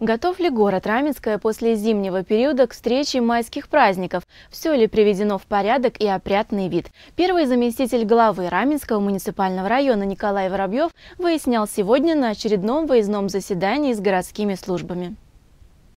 Готов ли город Раменское после зимнего периода к встрече майских праздников? Все ли приведено в порядок и опрятный вид? Первый заместитель главы Раменского муниципального района Николай Воробьев выяснял сегодня на очередном выездном заседании с городскими службами.